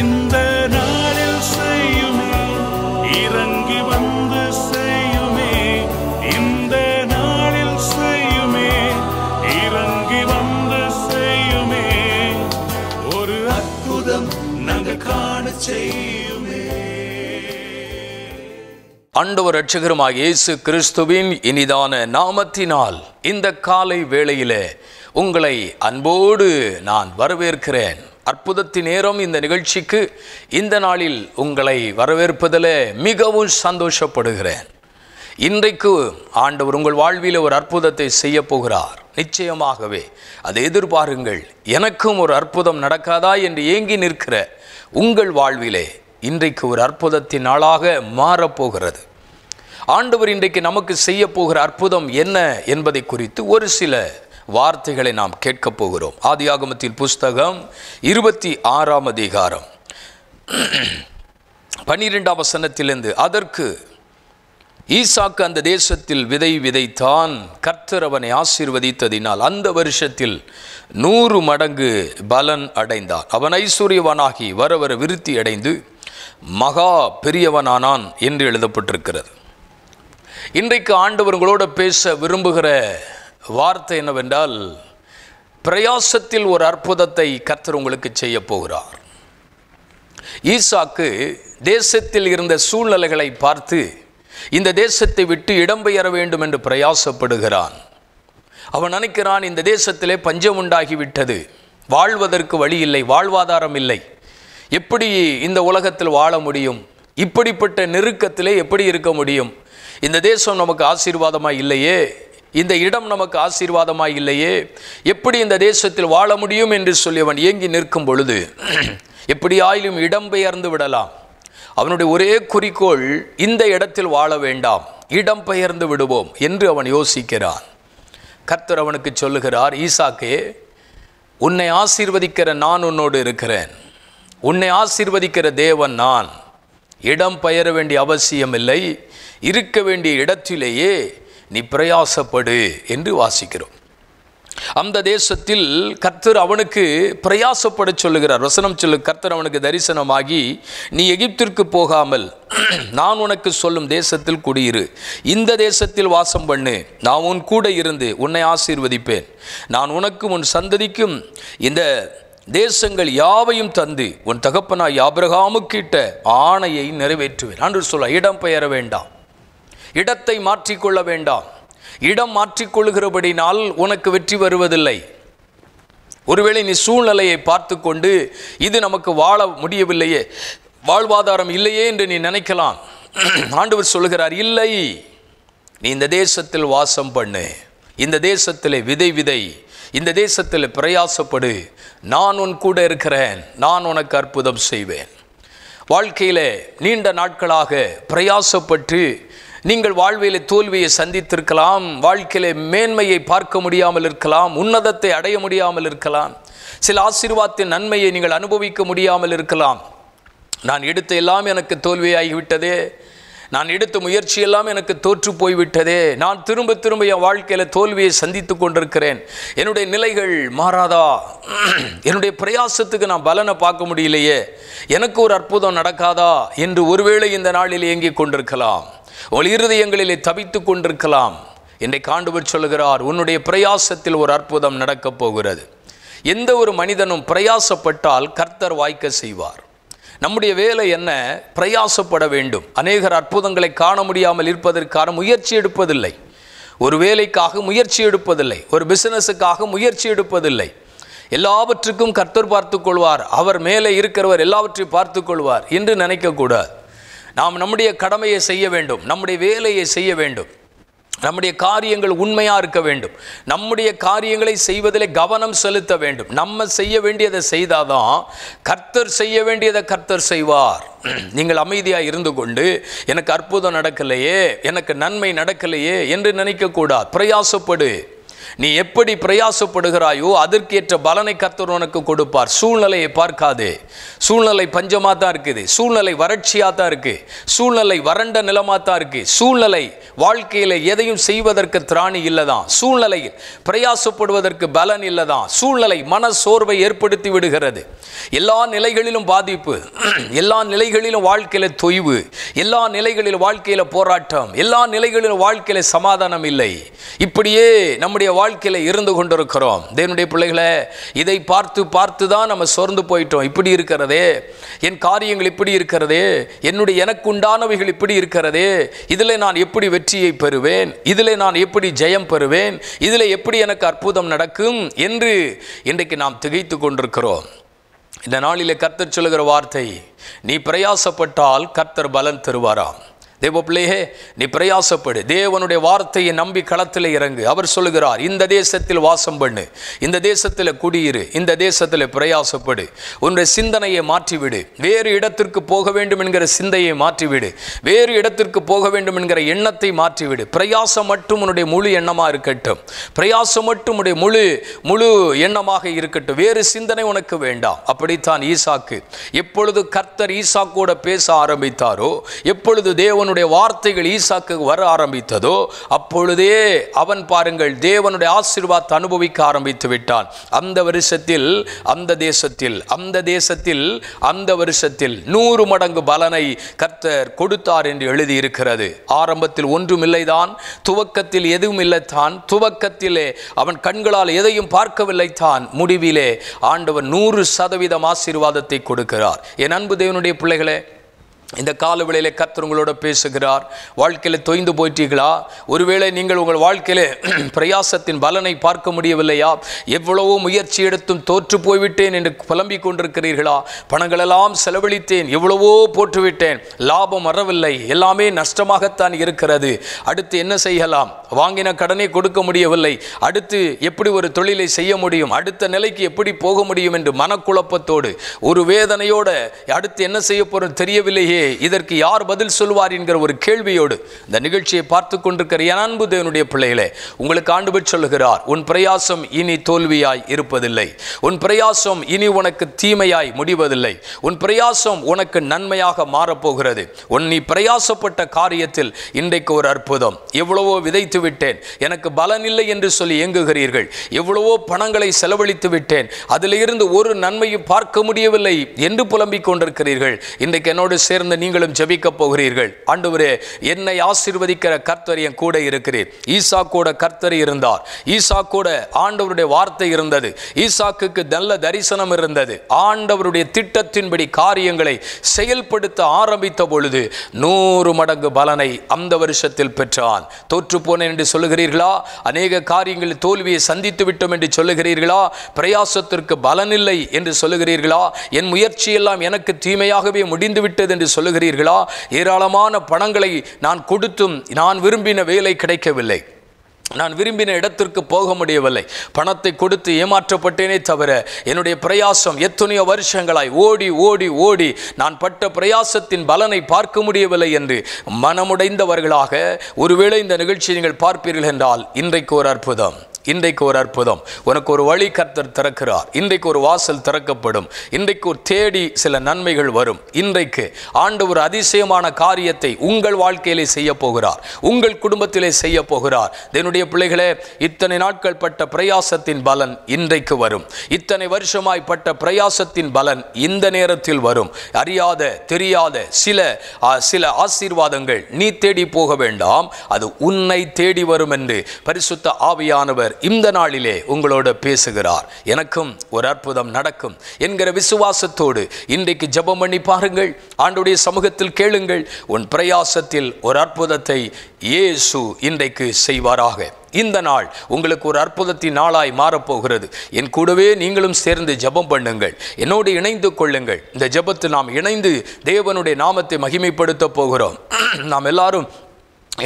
இந்த நாளில் செய்யுமே இறங்கி வந்து செய்யுமே இந்த நாளில் செய்யுமே இறங்கி வந்து செய்யுமே ஒரு அற்புதம் நாங்க காண செய்யுமே அண்டவர் ரட்சகருமாக இயேசு கிறிஸ்துவின் இனிதான நாமத்தினால் இந்த காலை வேளையிலே உங்களை அன்போடு நான் வரவேற்கிறேன் அற்புதத்தின் நேரம் இந்த நிகழ்ச்சிக்கு இந்த நாளில் உங்களை வரவேற்பதில் மிகவும் சந்தோஷப்படுகிறேன் இன்றைக்கு ஆண்டவர் உங்கள் வாழ்வில் ஒரு அற்புதத்தை செய்ய போகிறார் நிச்சயமாகவே அதை எதிர்பாருங்கள் எனக்கும் ஒரு அற்புதம் நடக்காதா என்று ஏங்கி நிற்கிற உங்கள் வாழ்விலே இன்றைக்கு ஒரு அற்புதத்தின் நாளாக மாறப்போகிறது ஆண்டவர் இன்றைக்கு நமக்கு செய்ய போகிற அற்புதம் என்ன என்பதை குறித்து ஒரு சில வார்த்தைகளை நாம் கேட்கப் போகிறோம் ஆதியாகமத்தின் புஸ்தகம் இருபத்தி ஆறாம் அதிகாரம் பன்னிரெண்டாம் வசனத்திலிருந்து அதற்கு ஈசாக்கு அந்த தேசத்தில் விதை விதைத்தான் கர்த்தர் அவனை ஆசீர்வதித்ததினால் அந்த வருஷத்தில் நூறு மடங்கு பலன் அடைந்தான் அவன் ஐஸ்வர்யவனாகி வர வர விருத்தி அடைந்து மகா பெரியவனானான் என்று எழுதப்பட்டிருக்கிறது இன்றைக்கு ஆண்டவர்களோடு பேச விரும்புகிற வார்த்தை என்னவென்றால் பிரயாசத்தில் ஒரு அற்புதத்தை கர்த்தர் உங்களுக்கு செய்ய போகிறார் ஈசாக்கு தேசத்தில் இருந்த சூழ்நிலைகளை பார்த்து இந்த தேசத்தை விட்டு இடம்பெயர வேண்டும் என்று பிரயாசப்படுகிறான் அவன் நினைக்கிறான் இந்த தேசத்திலே பஞ்சம் உண்டாகிவிட்டது வாழ்வதற்கு வழி இல்லை வாழ்வாதாரம் இல்லை எப்படி இந்த உலகத்தில் வாழ முடியும் இப்படிப்பட்ட நெருக்கத்திலே எப்படி இருக்க முடியும் இந்த தேசம் நமக்கு ஆசீர்வாதமாக இல்லையே இந்த இடம் நமக்கு ஆசீர்வாதமாக இல்லையே எப்படி இந்த தேசத்தில் வாழ முடியும் என்று சொல்லி அவன் இயங்கி நிற்கும் பொழுது எப்படி ஆயிலும் இடம் பெயர்ந்து விடலாம் அவனுடைய ஒரே குறிக்கோள் இந்த இடத்தில் வாழ வேண்டாம் இடம் பெயர்ந்து விடுவோம் என்று அவன் யோசிக்கிறான் கர்த்தர் அவனுக்கு சொல்லுகிறார் ஈசாக்கே உன்னை ஆசீர்வதிக்கிற நான் உன்னோடு இருக்கிறேன் உன்னை ஆசீர்வதிக்கிற தேவன் நான் இடம் பெயர வேண்டிய அவசியம் இல்லை இருக்க வேண்டிய இடத்திலேயே நீ பிரயாசப்படு என்று வாசிக்கிறோம் அந்த தேசத்தில் கர்த்தர் அவனுக்கு பிரயாசப்பட சொல்லுகிறார் வசனம் சொல்லு கர்த்தர் அவனுக்கு தரிசனமாகி நீ எகிப்திற்கு போகாமல் நான் உனக்கு சொல்லும் தேசத்தில் குடியிரு இந்த தேசத்தில் வாசம் பண்ணு நான் உன் கூட இருந்து உன்னை ஆசீர்வதிப்பேன் நான் உனக்கும் உன் சந்ததிக்கும் இந்த தேசங்கள் யாவையும் தந்து உன் தகப்பனாய் ஆபிரகாமுக்கிட்ட ஆணையை நிறைவேற்றுவேன் அன்று சொல்ல இடம் பெயர வேண்டாம் இடத்தை மாற்றிக்கொள்ள வேண்டாம் இடம் மாற்றிக்கொள்கிறபடினால் உனக்கு வெற்றி வருவதில்லை ஒருவேளை நீ சூழ்நிலையை பார்த்து கொண்டு இது நமக்கு வாழ முடியவில்லையே வாழ்வாதாரம் இல்லையே என்று நீ நினைக்கலாம் ஆண்டவர் சொல்கிறார் இல்லை நீ இந்த தேசத்தில் வாசம் பண்ணு இந்த தேசத்தில் விதை விதை இந்த தேசத்தில் பிரயாசப்படு நான் உன் கூட இருக்கிறேன் நான் உனக்கு அற்புதம் செய்வேன் வாழ்க்கையில் நீண்ட நாட்களாக பிரயாசப்பட்டு நீங்கள் வாழ்விலே தோல்வியை சந்தித்திருக்கலாம் வாழ்க்கையிலே மேன்மையை பார்க்க முடியாமல் இருக்கலாம் உன்னதத்தை அடைய முடியாமல் இருக்கலாம் சில ஆசீர்வாதத்தின் நன்மையை நீங்கள் அனுபவிக்க முடியாமல் இருக்கலாம் நான் எடுத்த எல்லாம் எனக்கு தோல்வியாகிவிட்டதே நான் எடுத்த முயற்சி எல்லாம் எனக்கு தோற்று போய்விட்டதே நான் திரும்ப திரும்ப என் வாழ்க்கையில் தோல்வியை சந்தித்து கொண்டிருக்கிறேன் என்னுடைய நிலைகள் மாறாதா என்னுடைய பிரயாசத்துக்கு நான் பலனை பார்க்க முடியலையே எனக்கு ஒரு அற்புதம் நடக்காதா என்று ஒருவேளை இந்த நாளில் இயங்கிக் கொண்டிருக்கலாம் ஒளிருதயங்களிலே தவித்து கொண்டிருக்கலாம் என்னை ஆண்டவர் சொல்கிறார் உன்னுடைய பிரயாசத்தில் ஒரு அற்புதம் நடக்கப் போகிறது எந்த ஒரு மனிதனும் பிரயாசப்பட்டால் கர்த்தர் வாய்க்க செய்வார் நம்முடைய வேலை என்ன பிரயாசப்பட வேண்டும் அநேகர் அற்புதங்களை காண முடியாமல் இருப்பதற்கான முயற்சி எடுப்பதில்லை ஒரு வேலைக்காக முயற்சி எடுப்பதில்லை ஒரு பிசினஸுக்காக முயற்சி எடுப்பதில்லை எல்லாவற்றுக்கும் கர்த்தர் பார்த்து கொள்வார் அவர் மேலே இருக்கிறவர் எல்லாவற்றையும் பார்த்து கொள்வார் என்று நினைக்கக்கூடாது நாம் நம்முடைய கடமையை செய்ய வேண்டும் நம்முடைய வேலையை செய்ய வேண்டும் நம்முடைய காரியங்கள் உண்மையாக இருக்க வேண்டும் நம்முடைய காரியங்களை செய்வதில் கவனம் செலுத்த வேண்டும் நம்ம செய்ய வேண்டியதை செய்தாதான் கர்த்தர் செய்ய வேண்டியதை கர்த்தர் செய்வார் நீங்கள் அமைதியாக இருந்து கொண்டு எனக்கு அற்புதம் நடக்கலையே எனக்கு நன்மை நடக்கலையே என்று நினைக்கக்கூடாது பிரயாசப்படு நீ எப்படி பிரயாசப்படுகிறாயோ அதற்கேற்ற பலனை கத்தர் உனக்கு கொடுப்பார் சூழ்நிலையை பார்க்காதே சூழ்நிலை பஞ்சமாக தான் இருக்குது சூழ்நிலை வறட்சியாக தான் இருக்குது சூழ்நிலை வறண்ட நிலமாக தான் இருக்குது சூழ்நிலை வாழ்க்கையில் எதையும் செய்வதற்கு திராணி இல்லைதான் சூழ்நிலை பிரயாசப்படுவதற்கு பலன் இல்லைதான் சூழ்நிலை மன சோர்வை ஏற்படுத்தி விடுகிறது எல்லா நிலைகளிலும் பாதிப்பு எல்லா நிலைகளிலும் வாழ்க்கையில் தொய்வு எல்லா நிலைகளிலும் வாழ்க்கையில் போராட்டம் எல்லா நிலைகளிலும் வாழ்க்கையில் சமாதானம் இல்லை இப்படியே நம்முடைய வாழ்க்கையில் இருந்து கொண்டிருக்கிறோம் தேவனுடைய பிள்ளைகளை இதை பார்த்து பார்த்து தான் நம்ம சோர்ந்து போயிட்டோம் இப்படி இருக்கிறதே என் காரியங்கள் இப்படி இருக்கிறதே என்னுடைய எனக்கு உண்டானவைகள் இப்படி இருக்கிறதே இதில் நான் எப்படி வெற்றியை பெறுவேன் இதில் நான் எப்படி ஜெயம் பெறுவேன் இதில் எப்படி எனக்கு அற்புதம் நடக்கும் என்று இன்றைக்கு நாம் திகைத்து கொண்டிருக்கிறோம் இந்த நாளில் கர்த்தர் சொல்லுகிற வார்த்தை நீ பிரயாசப்பட்டால் கர்த்தர் பலன் தருவாராம் பிள்ளையே நீ பிரயாசப்படு தேவனுடைய வார்த்தையை நம்பி களத்தில் இறங்கு அவர் சொல்கிறார் இந்த தேசத்தில் வாசம் பண்ணு இந்த தேசத்தில் குடியிரு இந்த தேசத்தில் பிரயாசப்படு உன்னுடைய சிந்தனையை மாற்றிவிடு வேறு இடத்திற்கு போக வேண்டும் என்கிற சிந்தையை மாற்றிவிடு வேறு இடத்திற்கு போக வேண்டும் என்கிற எண்ணத்தை மாற்றிவிடு பிரயாசம் மட்டும் உன்னுடைய முழு எண்ணமாக இருக்கட்டும் பிரயாசம் மட்டும் உடைய முழு முழு எண்ணமாக இருக்கட்டும் வேறு சிந்தனை உனக்கு வேண்டாம் அப்படித்தான் ஈசாக்கு எப்பொழுது கர்த்தர் ஈசாக்கோட பேச ஆரம்பித்தாரோ எப்பொழுது தேவனுடைய தேவனுடைய வார்த்தைகள் ஈசாக்கு வர ஆரம்பித்ததோ அப்பொழுதே அவன் பாருங்கள் தேவனுடைய ஆசீர்வாத் அனுபவிக்க ஆரம்பித்து விட்டான் அந்த வருஷத்தில் அந்த தேசத்தில் அந்த தேசத்தில் அந்த வருஷத்தில் நூறு மடங்கு பலனை கர்த்தர் கொடுத்தார் என்று எழுதியிருக்கிறது ஆரம்பத்தில் ஒன்றுமில்லைதான் துவக்கத்தில் எதுவும் இல்லைத்தான் துவக்கத்திலே அவன் கண்களால் எதையும் பார்க்கவில்லை தான் முடிவிலே ஆண்டவன் நூறு சதவீதம் ஆசீர்வாதத்தை கொடுக்கிறார் என் அன்பு தேவனுடைய பிள்ளைகளே இந்த காலவேளையில் கர்த்தர் உங்களோட பேசுகிறார் வாழ்க்கையில் தொய்ந்து போயிட்டீர்களா ஒருவேளை நீங்கள் உங்கள் வாழ்க்கையில் பிரயாசத்தின் பலனை பார்க்க முடியவில்லையா எவ்வளவோ முயற்சி எடுத்தும் தோற்று போய்விட்டேன் என்று புலம்பிக் கொண்டிருக்கிறீர்களா பணங்களெல்லாம் செலவழித்தேன் எவ்வளவோ போட்டுவிட்டேன் லாபம் வரவில்லை எல்லாமே நஷ்டமாகத்தான் இருக்கிறது அடுத்து என்ன செய்யலாம் வாங்கின கடனை கொடுக்க முடியவில்லை அடுத்து எப்படி ஒரு தொழிலை செய்ய முடியும் அடுத்த நிலைக்கு எப்படி போக முடியும் என்று மனக்குழப்பத்தோடு ஒரு வேதனையோடு அடுத்து என்ன செய்ய போகிறோம் தெரியவில்லையே இதற்கு யார் பதில் சொல்வார் என்கிற ஒரு கேள்வியோடு இந்த நிகழ்ச்சியை பார்த்து கொண்டிருக்கிற அன்பு தேவனுடைய பிள்ளைகளே உங்களுக்கு பெற்று சொல்லுகிறார் உன் பிரயாசம் இனி தோல்வியாய் இருப்பதில்லை உன் பிரயாசம் இனி உனக்கு தீமையாய் முடிவதில்லை உன் பிரயாசம் உனக்கு நன்மையாக மாறப்போகிறது உன் நீ பிரயாசப்பட்ட காரியத்தில் இன்றைக்கு ஒரு அற்புதம் எவ்வளவோ விதைத்து விட்டேன் எனக்கு பலனில்லை என்று சொல்லி இயங்குகிறீர்கள் எவ்வளவோ பணங்களை செலவழித்து விட்டேன் அதிலிருந்து ஒரு நன்மையும் பார்க்க முடியவில்லை என்று புலம்பிக் கொண்டிருக்கிறீர்கள் இன்றைக்கு என்னோடு சேர்ந்து சேர்ந்து நீங்களும் ஜபிக்க போகிறீர்கள் ஆண்டவரே என்னை ஆசிர்வதிக்கிற கர்த்தர் என் கூட இருக்கிறீர் ஈசா கூட கர்த்தர் இருந்தார் ஈசா கூட ஆண்டவருடைய வார்த்தை இருந்தது ஈசாக்கு நல்ல தரிசனம் இருந்தது ஆண்டவருடைய திட்டத்தின்படி காரியங்களை செயல்படுத்த ஆரம்பித்த பொழுது நூறு மடங்கு பலனை அந்த வருஷத்தில் பெற்றான் தோற்று போனேன் என்று சொல்லுகிறீர்களா அநேக காரியங்களில் தோல்வியை சந்தித்து விட்டோம் என்று சொல்லுகிறீர்களா பிரயாசத்திற்கு பலனில்லை என்று சொல்லுகிறீர்களா என் முயற்சியெல்லாம் எனக்கு தீமையாகவே முடிந்துவிட்டது என்று சொல்லுகிறீர்களா ஏராளமான பணங்களை நான் கொடுத்தும் நான் விரும்பின வேலை கிடைக்கவில்லை நான் விரும்பின இடத்திற்கு போக முடியவில்லை பணத்தை கொடுத்து ஏமாற்றப்பட்டேனே தவிர என்னுடைய பிரயாசம் எத்தனையோ வருஷங்களாய் ஓடி ஓடி ஓடி நான் பட்ட பிரயாசத்தின் பலனை பார்க்க முடியவில்லை என்று மனமுடைந்தவர்களாக ஒருவேளை இந்த நிகழ்ச்சியை நீங்கள் பார்ப்பீர்கள் என்றால் இன்றைக்கு ஒரு அற்புதம் இன்றைக்கு ஒரு அற்புதம் உனக்கு ஒரு வழி கர்த்தர் திறக்கிறார் இன்றைக்கு ஒரு வாசல் திறக்கப்படும் இன்றைக்கு ஒரு தேடி சில நன்மைகள் வரும் இன்றைக்கு ஆண்டு ஒரு அதிசயமான காரியத்தை உங்கள் வாழ்க்கையிலே செய்ய போகிறார் உங்கள் குடும்பத்திலே செய்ய போகிறார் என்னுடைய பிள்ளைகளே இத்தனை நாட்கள் பட்ட பிரயாசத்தின் பலன் இன்றைக்கு வரும் இத்தனை வருஷமாய் பட்ட பிரயாசத்தின் பலன் இந்த நேரத்தில் வரும் அறியாத தெரியாத சில சில ஆசீர்வாதங்கள் நீ தேடி போக வேண்டாம் அது உன்னை தேடி வரும் என்று பரிசுத்த ஆவியானவர் கர்த்தர் இந்த நாளிலே உங்களோட பேசுகிறார் எனக்கும் ஒரு அற்புதம் நடக்கும் என்கிற விசுவாசத்தோடு இன்றைக்கு ஜபம் பண்ணி பாருங்கள் ஆண்டுடைய சமூகத்தில் கேளுங்கள் உன் பிரயாசத்தில் ஒரு அற்புதத்தை இயேசு இன்றைக்கு செய்வாராக இந்த நாள் உங்களுக்கு ஒரு அற்புதத்தின் நாளாய் மாறப்போகிறது என் கூடவே நீங்களும் சேர்ந்து ஜபம் பண்ணுங்கள் என்னோடு இணைந்து கொள்ளுங்கள் இந்த ஜபத்தில் நாம் இணைந்து தேவனுடைய நாமத்தை மகிமைப்படுத்தப் போகிறோம் நாம் எல்லாரும்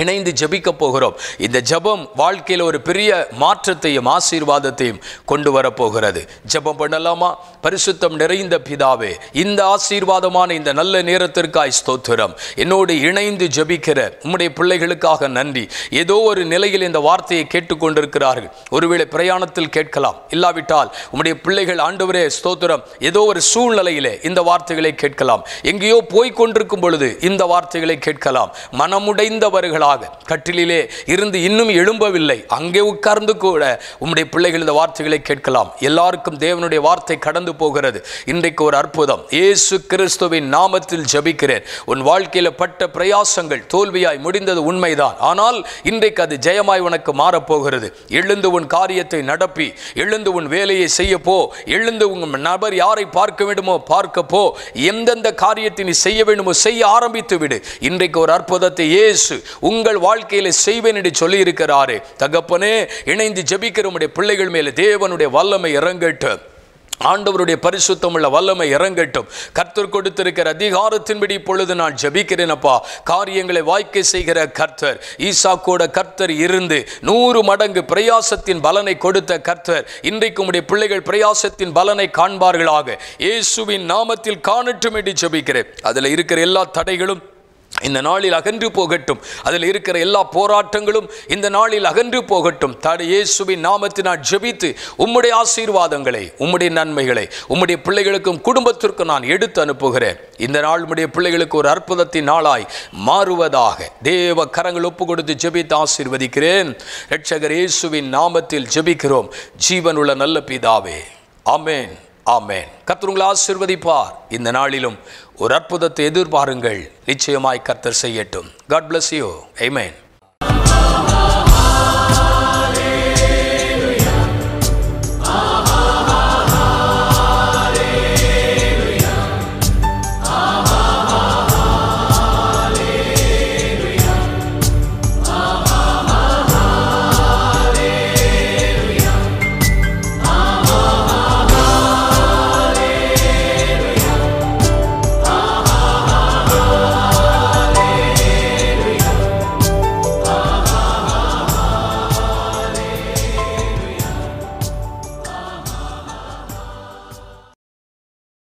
இணைந்து ஜபிக்க போகிறோம் இந்த ஜபம் வாழ்க்கையில் ஒரு பெரிய மாற்றத்தையும் ஆசீர்வாதத்தையும் கொண்டு வரப்போகிறது ஜபம் பண்ணலாமா பரிசுத்தம் நிறைந்த பிதாவே இந்த ஆசீர்வாதமான இந்த நல்ல நேரத்திற்காய் ஸ்தோத்திரம் என்னோடு இணைந்து ஜபிக்கிற உம்முடைய பிள்ளைகளுக்காக நன்றி ஏதோ ஒரு நிலையில் இந்த வார்த்தையை கேட்டுக்கொண்டிருக்கிறார்கள் ஒருவேளை பிரயாணத்தில் கேட்கலாம் இல்லாவிட்டால் உம்முடைய பிள்ளைகள் ஆண்டவரே ஸ்தோத்திரம் ஏதோ ஒரு சூழ்நிலையிலே இந்த வார்த்தைகளை கேட்கலாம் எங்கேயோ போய்கொண்டிருக்கும் பொழுது இந்த வார்த்தைகளை கேட்கலாம் மனமுடைந்தவர்கள் எழுந்தவர்களாக கட்டிலே இருந்து இன்னும் எழும்பவில்லை அங்கே உட்கார்ந்து கூட உம்முடைய பிள்ளைகள் இந்த வார்த்தைகளை கேட்கலாம் எல்லாருக்கும் தேவனுடைய வார்த்தை கடந்து போகிறது இன்றைக்கு ஒரு அற்புதம் இயேசு கிறிஸ்துவின் நாமத்தில் ஜபிக்கிறேன் உன் வாழ்க்கையில் பட்ட பிரயாசங்கள் தோல்வியாய் முடிந்தது உண்மைதான் ஆனால் இன்றைக்கு அது ஜெயமாய் உனக்கு மாறப்போகிறது எழுந்து உன் காரியத்தை நடப்பி எழுந்து உன் வேலையை செய்யப்போ எழுந்து உங்கள் நபர் யாரை பார்க்க வேண்டுமோ பார்க்கப்போ எந்தெந்த காரியத்தை நீ செய்ய வேண்டுமோ செய்ய ஆரம்பித்து விடு இன்றைக்கு ஒரு அற்புதத்தை இயேசு உங்கள் வாழ்க்கையில் செய்வேன் என்று சொல்லி இருக்கிறாரு தகப்பனே இணைந்து ஜபிக்கிற உடைய பிள்ளைகள் மேலே தேவனுடைய வல்லமை இறங்கட்டு ஆண்டவருடைய பரிசுத்தமுள்ள வல்லமை இறங்கட்டும் கர்த்தர் கொடுத்திருக்கிற அதிகாரத்தின்படி இப்பொழுது நான் ஜபிக்கிறேனப்பா காரியங்களை வாய்க்கை செய்கிற கர்த்தர் ஈசா கூட கர்த்தர் இருந்து நூறு மடங்கு பிரயாசத்தின் பலனை கொடுத்த கர்த்தர் இன்றைக்கு உடைய பிள்ளைகள் பிரயாசத்தின் பலனை காண்பார்களாக இயேசுவின் நாமத்தில் காணட்டும் என்று ஜபிக்கிறேன் அதில் இருக்கிற எல்லா தடைகளும் இந்த நாளில் அகன்று போகட்டும் அதில் இருக்கிற எல்லா போராட்டங்களும் இந்த நாளில் அகன்று போகட்டும் தடு இயேசுவின் நாமத்தினால் ஜெபித்து உம்முடைய ஆசீர்வாதங்களை உம்முடைய நன்மைகளை உம்முடைய பிள்ளைகளுக்கும் குடும்பத்திற்கும் நான் எடுத்து அனுப்புகிறேன் இந்த நாள் உம்முடைய பிள்ளைகளுக்கு ஒரு அற்புதத்தின் நாளாய் மாறுவதாக தேவ கரங்கள் ஒப்பு கொடுத்து ஜெபித்து ஆசீர்வதிக்கிறேன் ரட்சகர் இயேசுவின் நாமத்தில் ஜெபிக்கிறோம் ஜீவனுள்ள நல்ல பிதாவே ஆமேன் ஆமேன் கத்தருங்களா ஆசிர்வதிப்பார் இந்த நாளிலும் ஒரு அற்புதத்தை எதிர்பாருங்கள் நிச்சயமாய் கத்தர் செய்யட்டும் காட் பிளஸ் யூ ஐமேன்